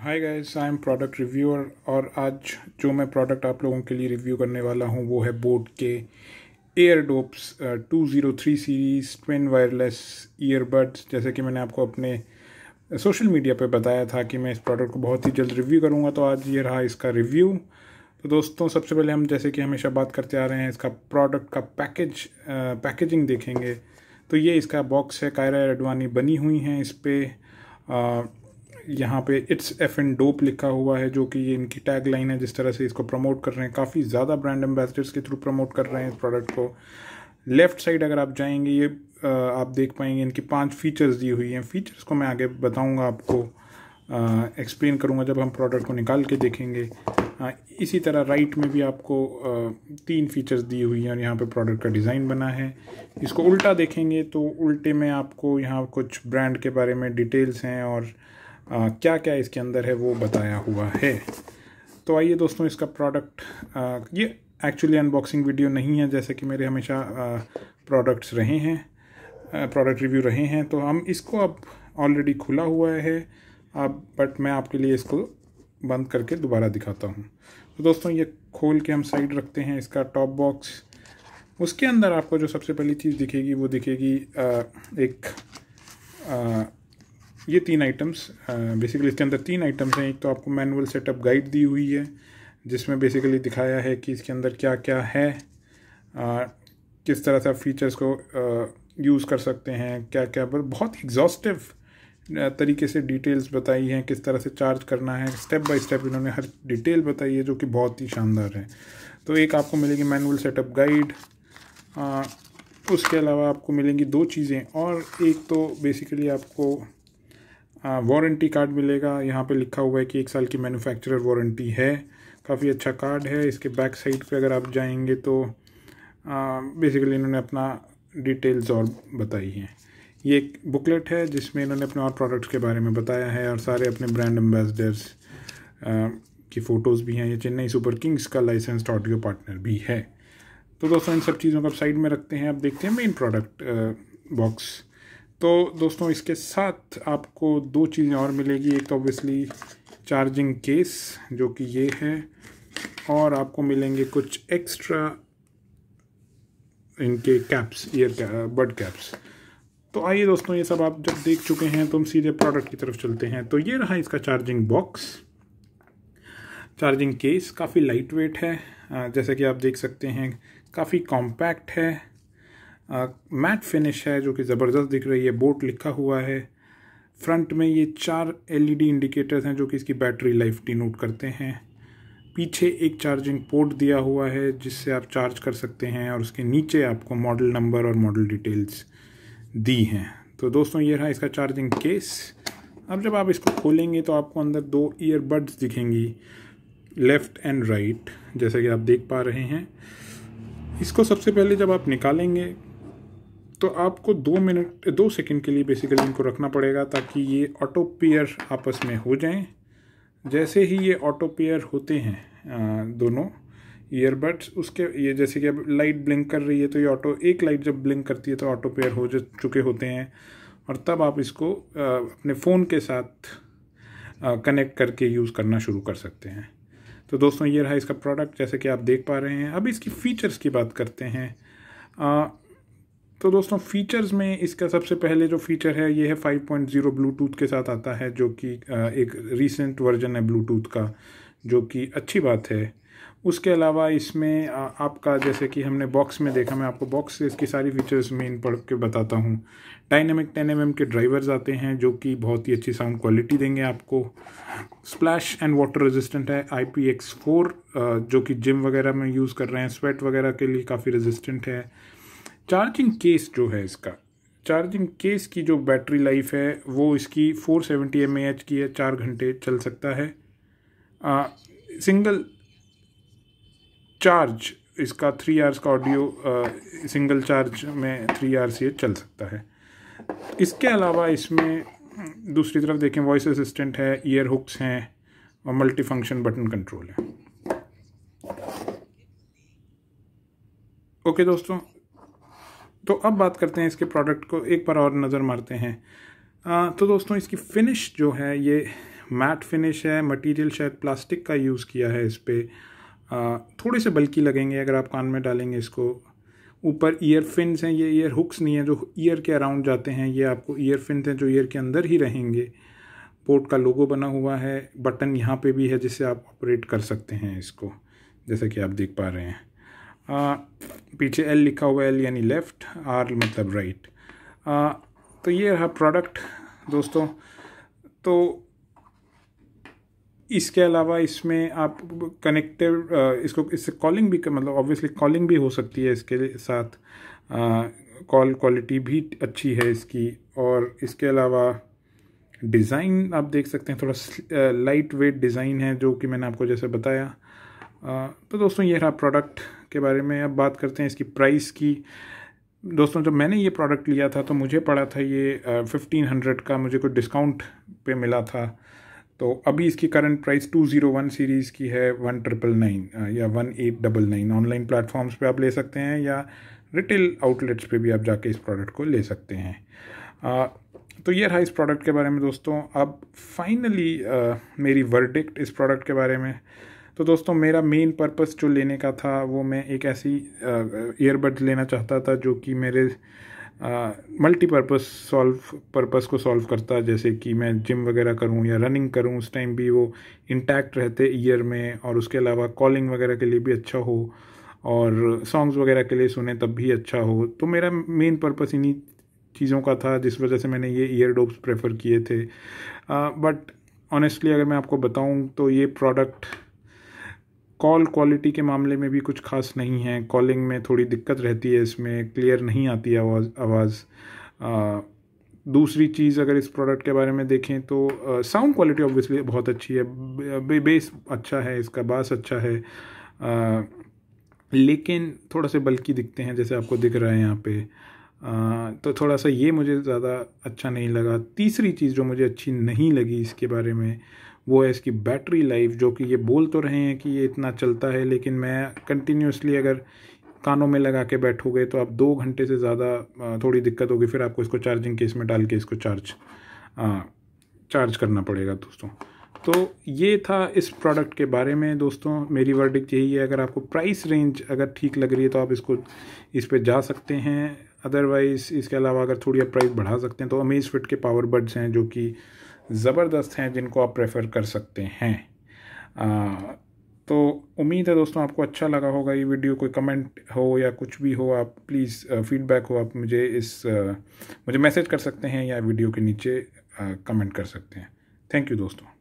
hi guys I am product reviewer और आज जो मैं प्रोडक्ट आप लोगों के लिए रिव्यू करने वाला हूँ वो है बोट के Airdopes two zero three series twin wireless earbuds जैसे कि मैंने आपको अपने सोशल मीडिया पे बताया था कि मैं इस प्रोडक्ट को बहुत ही जल्द रिव्यू करूँगा तो आज ये रहा इसका रिव्यू तो दोस्तों सबसे पहले हम जैसे कि हमेशा बात करते आ रहे हैं इसका प्रोडक्ट का पैकेज पैकेजिंग uh, देखेंगे तो ये इसका बॉक्स है कायरा एडवानी बनी हुई हैं इस पर यहाँ पे इट्स एफ एंड डोप लिखा हुआ है जो कि ये इनकी टैग लाइन है जिस तरह से इसको प्रमोट कर रहे हैं काफ़ी ज़्यादा ब्रांड एम्बेसडर्स के थ्रू प्रमोट कर रहे हैं इस प्रोडक्ट को लेफ़्ट साइड अगर आप जाएंगे ये आप देख पाएंगे इनकी पांच फीचर्स दी हुई हैं फीचर्स को मैं आगे बताऊंगा आपको एक्सप्लेन करूंगा जब हम प्रोडक्ट को निकाल के देखेंगे आ, इसी तरह राइट में भी आपको आ, तीन फीचर्स दी हुई हैं और यहाँ पे प्रोडक्ट का डिज़ाइन बना है इसको उल्टा देखेंगे तो उल्टे में आपको यहाँ कुछ ब्रांड के बारे में डिटेल्स हैं और क्या क्या इसके अंदर है वो बताया हुआ है तो आइए दोस्तों इसका प्रोडक्ट ये एक्चुअली अनबॉक्सिंग वीडियो नहीं है जैसे कि मेरे हमेशा प्रोडक्ट्स रहे हैं प्रोडक्ट रिव्यू रहे हैं तो हम इसको अब ऑलरेडी खुला हुआ है अब बट मैं आपके लिए इसको बंद करके दोबारा दिखाता हूँ तो दोस्तों ये खोल के हम साइड रखते हैं इसका टॉप बॉक्स उसके अंदर आपको जो सबसे पहली चीज़ दिखेगी वो दिखेगी आ, एक आ, ये तीन आइटम्स बेसिकली uh, इसके अंदर तीन आइटम्स हैं एक तो आपको मैनुअल सेटअप गाइड दी हुई है जिसमें बेसिकली दिखाया है कि इसके अंदर क्या क्या है आ, uh, किस तरह से आप फीचर्स को यूज़ uh, कर सकते हैं क्या क्या पर बहुत एग्जॉस्टिव तरीके से डिटेल्स बताई हैं किस तरह से चार्ज करना है स्टेप बाय स्टेप इन्होंने हर डिटेल बताई है जो कि बहुत ही शानदार है तो एक आपको मिलेगी मैनुअल सेटअप गाइड उसके अलावा आपको मिलेंगी दो चीज़ें और एक तो बेसिकली आपको वारंटी हाँ, कार्ड मिलेगा यहाँ पे लिखा हुआ है कि एक साल की मैन्युफैक्चरर वारंटी है काफ़ी अच्छा कार्ड है इसके बैक साइड पे अगर आप जाएंगे तो बेसिकली इन्होंने अपना डिटेल्स और बताई हैं ये एक बुकलेट है जिसमें इन्होंने अपने और प्रोडक्ट्स के बारे में बताया है और सारे अपने ब्रांड एम्बेसडर्स की फ़ोटोज़ भी हैं ये चेन्नई सुपर किंग्स का लाइसेंस्ड ऑडियो पार्टनर भी है तो दोस्तों इन सब चीज़ों को आप साइड में रखते हैं अब देखते हैं मेन प्रोडक्ट बॉक्स तो दोस्तों इसके साथ आपको दो चीज़ें और मिलेगी एक तो ऑब्वियसली चार्जिंग केस जो कि ये है और आपको मिलेंगे कुछ एक्स्ट्रा इनके कैप्स ईयर बर्ड कैप्स तो आइए दोस्तों ये सब आप जब देख चुके हैं तो हम सीधे प्रोडक्ट की तरफ चलते हैं तो ये रहा इसका चार्जिंग बॉक्स चार्जिंग केस काफ़ी लाइट वेट है जैसे कि आप देख सकते हैं काफ़ी कॉम्पैक्ट है मैट फिनिश है जो कि ज़बरदस्त दिख रही है बोट लिखा हुआ है फ्रंट में ये चार एलईडी इंडिकेटर्स e हैं जो कि इसकी बैटरी लाइफ डिनोट करते हैं पीछे एक चार्जिंग पोर्ट दिया हुआ है जिससे आप चार्ज कर सकते हैं और उसके नीचे आपको मॉडल नंबर और मॉडल डिटेल्स दी हैं तो दोस्तों ये रहा इसका चार्जिंग केस अब जब आप इसको खोलेंगे तो आपको अंदर दो ईयरबड्स दिखेंगी लेफ़्ट एंड राइट जैसा कि आप देख पा रहे हैं इसको सबसे पहले जब आप निकालेंगे तो आपको दो मिनट दो सेकंड के लिए बेसिकली इनको रखना पड़ेगा ताकि ये ऑटो पेयर आपस में हो जाएं जैसे ही ये ऑटो पेयर होते हैं आ, दोनों ईयरबड्स उसके ये जैसे कि अब लाइट ब्लिंक कर रही है तो ये ऑटो एक लाइट जब ब्लिंक करती है तो ऑटो पेयर हो चुके होते हैं और तब आप इसको आ, अपने फ़ोन के साथ कनेक्ट करके यूज़ करना शुरू कर सकते हैं तो दोस्तों ये रहा इसका प्रोडक्ट जैसे कि आप देख पा रहे हैं अब इसकी फ़ीचर्स की बात करते हैं तो दोस्तों फीचर्स में इसका सबसे पहले जो फीचर है ये है 5.0 ब्लूटूथ के साथ आता है जो कि एक रीसेंट वर्जन है ब्लूटूथ का जो कि अच्छी बात है उसके अलावा इसमें आपका जैसे कि हमने बॉक्स में देखा मैं आपको बॉक्स से इसकी सारी फीचर्स मेन पढ़ के बताता हूँ डायनेमिक टेन एम के ड्राइवर्स आते हैं जो कि बहुत ही अच्छी साउंड क्वालिटी देंगे आपको स्प्लैश एंड वाटर रेजिस्टेंट है आई पी एक्स फोर जो कि जिम वगैरह में यूज़ कर रहे हैं स्वेट वगैरह के लिए काफ़ी रेजिस्टेंट है चार्जिंग केस जो है इसका चार्जिंग केस की जो बैटरी लाइफ है वो इसकी 470 सेवेंटी की है चार घंटे चल सकता है आ, सिंगल चार्ज इसका थ्री आयर्स का ऑडियो सिंगल चार्ज में थ्री आयर्स ये चल सकता है इसके अलावा इसमें दूसरी तरफ देखें वॉइस असिस्टेंट है ईयर हुक्स हैं और मल्टी फंक्शन बटन कंट्रोल है ओके दोस्तों तो अब बात करते हैं इसके प्रोडक्ट को एक बार और नज़र मारते हैं आ, तो दोस्तों इसकी फिनिश जो है ये मैट फिनिश है मटेरियल शायद प्लास्टिक का यूज़ किया है इस पर थोड़े से बल्कि लगेंगे अगर आप कान में डालेंगे इसको ऊपर ईयर फिन्स हैं ये ईयर हुक्स नहीं है जो ईयर के अराउंड जाते हैं ये आपको ईयर फिन्स हैं जो ईयर के अंदर ही रहेंगे पोर्ट का लोगो बना हुआ है बटन यहाँ पे भी है जिससे आप ऑपरेट कर सकते हैं इसको जैसा कि आप देख पा रहे हैं आ, पीछे एल लिखा हुआ एल यानी लेफ़्ट आर मतलब राइट आ, तो ये रहा प्रोडक्ट दोस्तों तो इसके अलावा इसमें आप कनेक्टेड इसको इससे कॉलिंग भी मतलब ऑब्वियसली कॉलिंग भी हो सकती है इसके साथ कॉल क्वालिटी भी अच्छी है इसकी और इसके अलावा डिज़ाइन आप देख सकते हैं थोड़ा लाइट वेट डिज़ाइन है जो कि मैंने आपको जैसे बताया आ, तो दोस्तों ये रहा प्रोडक्ट के बारे में अब बात करते हैं इसकी प्राइस की दोस्तों जब मैंने ये प्रोडक्ट लिया था तो मुझे पड़ा था ये फिफ्टीन हंड्रेड का मुझे कुछ डिस्काउंट पे मिला था तो अभी इसकी current price two zero one series की है वन ट्रिपल नाइन या one eight double nine online platforms पे आप ले सकते हैं या रिटेल आउटलेट्स पे भी आप जाके इस प्रोडक्ट को ले सकते हैं आ, तो ये रहा इस प्रोडक्ट के बारे में दोस्तों अब फाइनली मेरी वर्डिक्ट इस प्रोडक्ट के बारे में तो दोस्तों मेरा मेन पर्पस जो लेने का था वो मैं एक ऐसी ईयरबड लेना चाहता था जो कि मेरे मल्टीपर्पस सॉल्व पर्पस को सॉल्व करता जैसे कि मैं जिम वगैरह करूं या रनिंग करूं उस टाइम भी वो इंटैक्ट रहते ईयर में और उसके अलावा कॉलिंग वगैरह के लिए भी अच्छा हो और सॉन्ग्स वगैरह के लिए सुने तब भी अच्छा हो तो मेरा मेन पर्पस इन्हीं चीज़ों का था जिस वजह से मैंने ये ईयर डोब्स प्रेफर किए थे बट uh, ऑनेस्टली अगर मैं आपको बताऊँ तो ये प्रोडक्ट कॉल क्वालिटी के मामले में भी कुछ खास नहीं है कॉलिंग में थोड़ी दिक्कत रहती है इसमें क्लियर नहीं आती आवाज़ आवाज़ दूसरी चीज़ अगर इस प्रोडक्ट के बारे में देखें तो साउंड क्वालिटी ऑब्वियसली बहुत अच्छी है बे, बेस अच्छा है इसका बास अच्छा है आ, लेकिन थोड़ा से बल्कि दिखते हैं जैसे आपको दिख रहा है यहाँ पे आ, तो थोड़ा सा ये मुझे ज़्यादा अच्छा नहीं लगा तीसरी चीज़ जो मुझे अच्छी नहीं लगी इसके बारे में वो है इसकी बैटरी लाइफ जो कि ये बोल तो रहे हैं कि ये इतना चलता है लेकिन मैं कंटिन्यूसली अगर कानों में लगा के बैठोगे तो आप दो घंटे से ज़्यादा थोड़ी दिक्कत होगी फिर आपको इसको चार्जिंग केस में डाल के इसको चार्ज आ, चार्ज करना पड़ेगा दोस्तों तो ये था इस प्रोडक्ट के बारे में दोस्तों मेरी वर्डिक्ट यही है अगर आपको प्राइस रेंज अगर ठीक लग रही है तो आप इसको इस पर जा सकते हैं अदरवाइज़ इसके अलावा अगर थोड़ी आप प्राइस बढ़ा सकते हैं तो अमेज फिट के पावर बड्स हैं जो कि ज़बरदस्त हैं जिनको आप प्रेफर कर सकते हैं आ, तो उम्मीद है दोस्तों आपको अच्छा लगा होगा ये वीडियो कोई कमेंट हो या कुछ भी हो आप प्लीज़ फीडबैक हो आप मुझे इस मुझे मैसेज कर सकते हैं या वीडियो के नीचे कमेंट कर सकते हैं थैंक यू दोस्तों